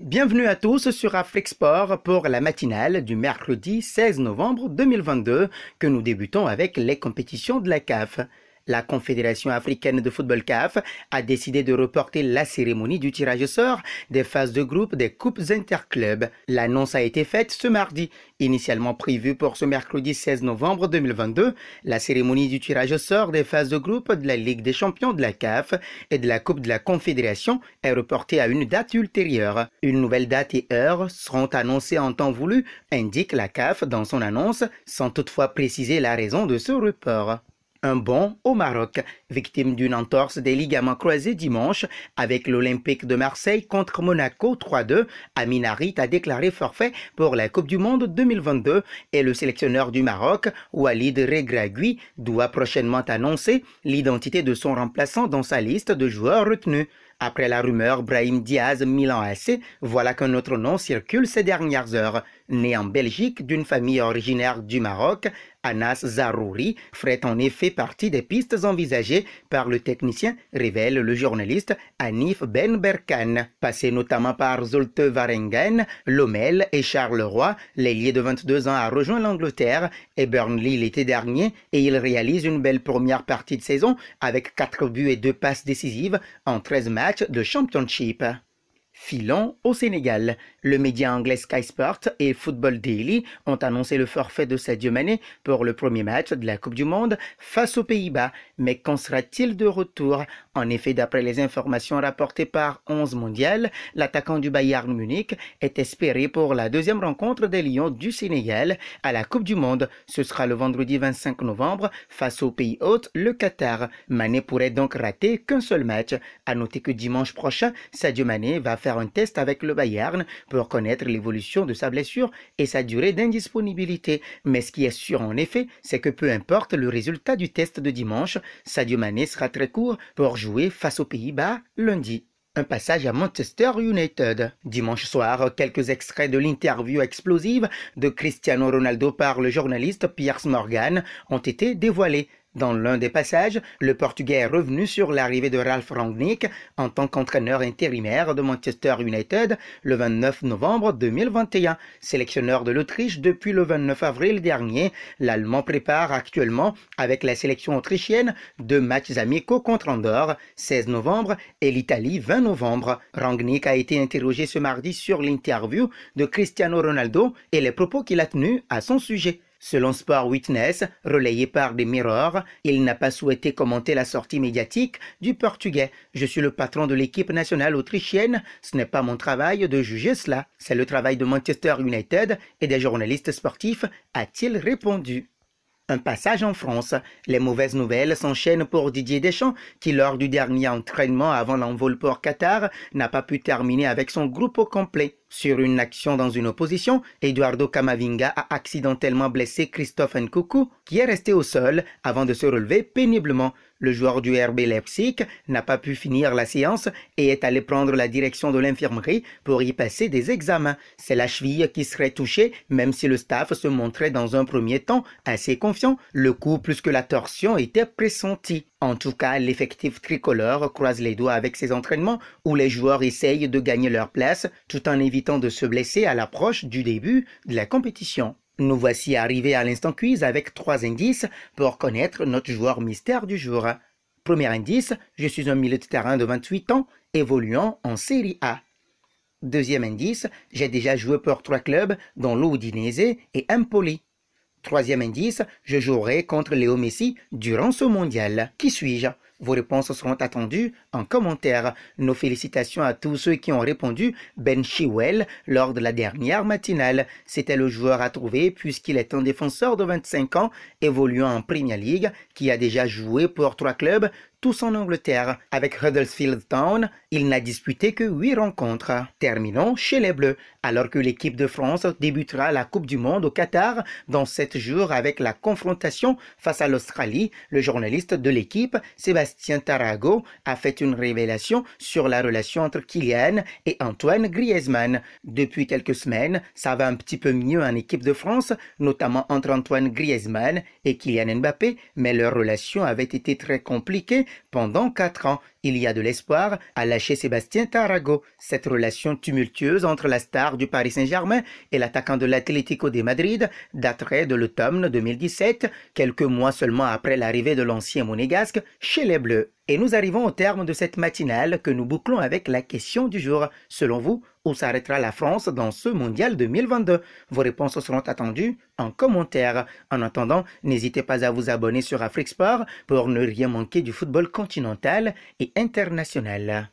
Bienvenue à tous sur Aflexport pour la matinale du mercredi 16 novembre 2022 que nous débutons avec les compétitions de la CAF. La Confédération africaine de football CAF a décidé de reporter la cérémonie du tirage au sort des phases de groupe des coupes interclubs. L'annonce a été faite ce mardi. Initialement prévue pour ce mercredi 16 novembre 2022, la cérémonie du tirage au sort des phases de groupe de la Ligue des champions de la CAF et de la Coupe de la Confédération est reportée à une date ultérieure. Une nouvelle date et heure seront annoncées en temps voulu, indique la CAF dans son annonce, sans toutefois préciser la raison de ce report un bon au Maroc, victime d'une entorse des ligaments croisés dimanche avec l'Olympique de Marseille contre Monaco 3-2. Harit a déclaré forfait pour la Coupe du Monde 2022 et le sélectionneur du Maroc, Walid Regragui, doit prochainement annoncer l'identité de son remplaçant dans sa liste de joueurs retenus. Après la rumeur Brahim Diaz Milan AC, voilà qu'un autre nom circule ces dernières heures. Né en Belgique d'une famille originaire du Maroc, Anas Zarouri ferait en effet partie des pistes envisagées par le technicien, révèle le journaliste Anif Ben Berkan. Passé notamment par Zolte Varengen, Lomel et Charleroi, l'ailier de 22 ans a rejoint l'Angleterre et Burnley l'été dernier et il réalise une belle première partie de saison avec 4 buts et 2 passes décisives en 13 matchs de Championship. Filon au Sénégal. Le média anglais Sky Sport et Football Daily ont annoncé le forfait de cette année pour le premier match de la Coupe du Monde face aux Pays-Bas. Mais qu'en sera-t-il de retour en effet, d'après les informations rapportées par 11 mondial, l'attaquant du Bayern Munich est espéré pour la deuxième rencontre des Lions du Sénégal à la Coupe du Monde. Ce sera le vendredi 25 novembre face au pays hôte, le Qatar. Mané pourrait donc rater qu'un seul match. À noter que dimanche prochain, Sadio Mané va faire un test avec le Bayern pour connaître l'évolution de sa blessure et sa durée d'indisponibilité. Mais ce qui est sûr en effet, c'est que peu importe le résultat du test de dimanche, Sadio Mané sera très court pour jouer face aux Pays-Bas lundi. Un passage à Manchester United. Dimanche soir, quelques extraits de l'interview explosive de Cristiano Ronaldo par le journaliste Pierce Morgan ont été dévoilés. Dans l'un des passages, le Portugais est revenu sur l'arrivée de Ralph Rangnick en tant qu'entraîneur intérimaire de Manchester United le 29 novembre 2021. Sélectionneur de l'Autriche depuis le 29 avril dernier, l'Allemand prépare actuellement avec la sélection autrichienne deux matchs amicaux contre Andorre 16 novembre et l'Italie 20 novembre. Rangnick a été interrogé ce mardi sur l'interview de Cristiano Ronaldo et les propos qu'il a tenus à son sujet. Selon Sport Witness, relayé par des mirrors, il n'a pas souhaité commenter la sortie médiatique du Portugais. Je suis le patron de l'équipe nationale autrichienne. Ce n'est pas mon travail de juger cela. C'est le travail de Manchester United et des journalistes sportifs, a-t-il répondu. Un passage en France. Les mauvaises nouvelles s'enchaînent pour Didier Deschamps, qui lors du dernier entraînement avant l'envol pour Qatar n'a pas pu terminer avec son groupe au complet. Sur une action dans une opposition, Eduardo Camavinga a accidentellement blessé Christophe Nkoukou, qui est resté au sol avant de se relever péniblement. Le joueur du RB Leipzig n'a pas pu finir la séance et est allé prendre la direction de l'infirmerie pour y passer des examens. C'est la cheville qui serait touchée, même si le staff se montrait dans un premier temps assez confiant. Le coup plus que la torsion était pressenti. En tout cas, l'effectif tricolore croise les doigts avec ses entraînements où les joueurs essayent de gagner leur place tout en évitant de se blesser à l'approche du début de la compétition. Nous voici arrivés à l'instant quiz avec trois indices pour connaître notre joueur mystère du jour. Premier indice, je suis un milieu de terrain de 28 ans, évoluant en Série A. Deuxième indice, j'ai déjà joué pour trois clubs, dont l'Oudinese et Impoli. Troisième indice, je jouerai contre Léo Messi durant ce mondial. Qui suis-je vos réponses seront attendues en commentaire. Nos félicitations à tous ceux qui ont répondu Ben Chiwell lors de la dernière matinale. C'était le joueur à trouver puisqu'il est un défenseur de 25 ans évoluant en Premier League qui a déjà joué pour trois clubs tous en Angleterre. Avec Huddersfield Town, il n'a disputé que huit rencontres. Terminons chez les Bleus, alors que l'équipe de France débutera la Coupe du Monde au Qatar dans sept jours avec la confrontation face à l'Australie. Le journaliste de l'équipe, Sébastien Tarago, a fait une révélation sur la relation entre Kylian et Antoine Griezmann. Depuis quelques semaines, ça va un petit peu mieux en équipe de France, notamment entre Antoine Griezmann et Kylian Mbappé, mais leur relation avait été très compliquée pendant quatre ans. Il y a de l'espoir à lâcher Sébastien Tarago. Cette relation tumultueuse entre la star du Paris Saint-Germain et l'attaquant de l'Atlético de Madrid daterait de l'automne 2017, quelques mois seulement après l'arrivée de l'ancien monégasque chez les Bleus. Et nous arrivons au terme de cette matinale que nous bouclons avec la question du jour. Selon vous, où s'arrêtera la France dans ce mondial 2022 Vos réponses seront attendues en commentaire. En attendant, n'hésitez pas à vous abonner sur Afrique Sport pour ne rien manquer du football continental et international.